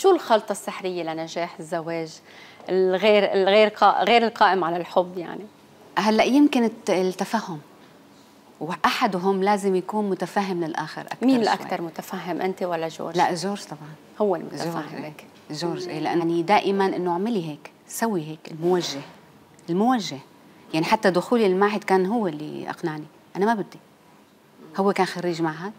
شو الخلطة السحرية لنجاح الزواج الغير الغير غير القائم على الحب يعني هلا يمكن التفهم واحدهم لازم يكون متفهم للاخر اكثر مين الاكثر متفهم انت ولا جورج لا جورج طبعا هو المتفهم جورج إيه, إيه، لانه يعني دائما انه اعملي هيك سوي هيك الموجه الموجه يعني حتى دخولي المعهد كان هو اللي اقنعني انا ما بدي هو كان خريج معهد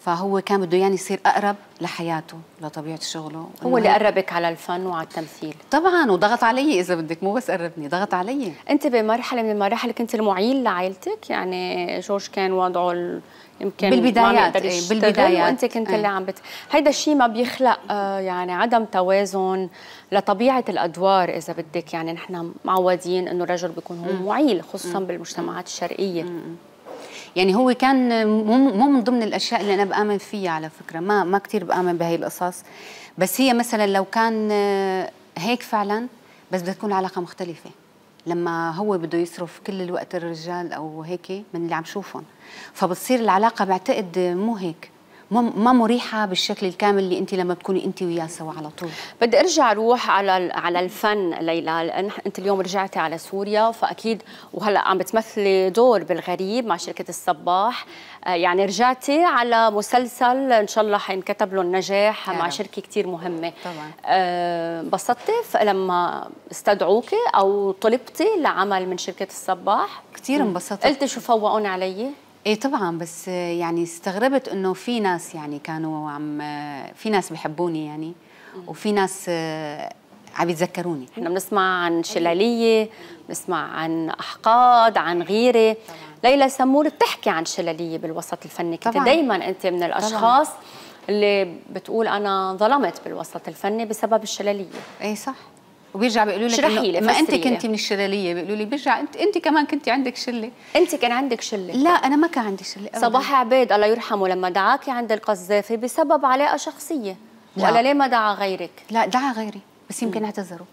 فهو كان بده يعني يصير اقرب لحياته لطبيعه شغله هو اللي قربك على الفن وعلى التمثيل طبعا وضغط علي اذا بدك مو بس قربني ضغط علي انت بمرحله من المراحل كنت المعيل لعائلتك يعني جورج كان وضعه يمكن بالبدايات ايه بالبدايات وانت كنت ايه. اللي عم بت... هيدا الشيء ما بيخلق آه يعني عدم توازن لطبيعه الادوار اذا بدك يعني نحن معودين انه الرجل بيكون هو معيل خصوصا بالمجتمعات الشرقيه مم. يعني هو كان مو من ضمن الاشياء اللي انا بامن فيها على فكره ما ما كثير بامن بهي القصص بس هي مثلا لو كان آه، هيك فعلا بس بدها تكون علاقه مختلفه لما هو بده يصرف كل الوقت الرجال او هيك من اللي عم شوفهم فبتصير العلاقه بعتقد مو هيك ما مريحه بالشكل الكامل اللي انت لما بتكوني انت وياه سوا على طول بدي ارجع روح على على الفن ليلى لان انت اليوم رجعتي على سوريا فاكيد وهلا عم بتمثلي دور بالغريب مع شركه الصباح آه، يعني رجعتي على مسلسل ان شاء الله حينكتب له النجاح مع شركه كثير مهمه طبعا أه بسطتي لما استدعوكي او طلبتي لعمل من شركه الصباح كثير انبسطت قلتي شو فوقون علي ايه طبعا بس يعني استغربت انه في ناس يعني كانوا عم في ناس بحبوني يعني وفي ناس عم يتذكروني احنا بنسمع عن طيب. شلاليه بنسمع عن احقاد عن غيره طبعاً. ليلى سمور بتحكي عن شلاليه بالوسط الفني كنت دائما انت من الاشخاص طبعاً. اللي بتقول انا ظلمت بالوسط الفني بسبب الشلاليه اي صح وبيرجع بيقولوا لك لي ما انت كنتي من الشلاليه بيقولوا لي بيرجع انت انت كمان كنتي عندك شله انت كان عندك شله لا انا ما كان عندي شله صباح عبيد الله يرحمه لما دعاكي عند القذافي بسبب علاقه شخصيه لا. ولا ليه ما دعا غيرك لا دعا غيري بس يمكن اعتذروا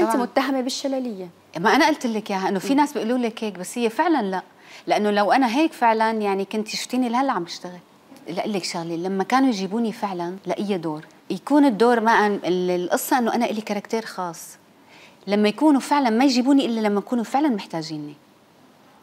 انت متهمه بالشلاليه ما انا قلت لك اياها انه في ناس بيقولوا لك هيك بس هي فعلا لا لانه لو انا هيك فعلا يعني كنت شفتيني لهلا عم بشتغل لأقول لك شغله لما كانوا يجيبوني فعلا لاي دور يكون الدور ما أن... القصه انه انا لي كاركتير خاص لما يكونوا فعلا ما يجيبوني الا لما يكونوا فعلا محتاجيني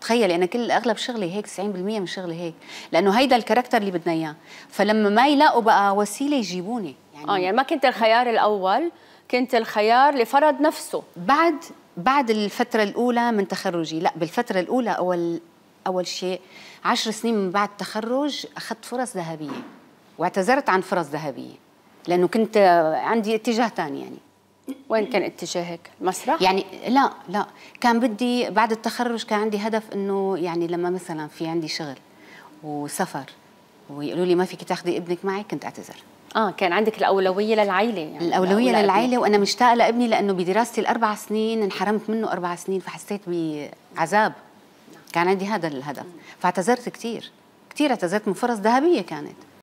تخيلي انا كل اغلب شغلي هيك 90% من شغلي هيك لانه هيدا الكاركتر اللي بدنا اياه فلما ما يلاقوا بقى وسيله يجيبوني يعني اه يعني ما كنت الخيار الاول كنت الخيار لفرض نفسه بعد بعد الفتره الاولى من تخرجي لا بالفتره الاولى اول أول شيء عشر سنين من بعد التخرج أخذت فرص ذهبية واعتذرت عن فرص ذهبية لأنه كنت عندي اتجاه ثاني يعني وين كان اتجاهك؟ مسرح؟ يعني لا لا كان بدي بعد التخرج كان عندي هدف انه يعني لما مثلا في عندي شغل وسفر ويقولوا لي ما فيك تاخذي ابنك معي كنت اعتذر اه كان عندك الاولويه للعائله يعني الاولويه للعائله, للعائلة وانا مشتاقه لابني لانه بدراستي الاربع سنين انحرمت منه اربع سنين فحسيت بعذاب كان عندي هذا الهدف فاعتذرت كثير كثير اعتذرت من فرص ذهبيه كانت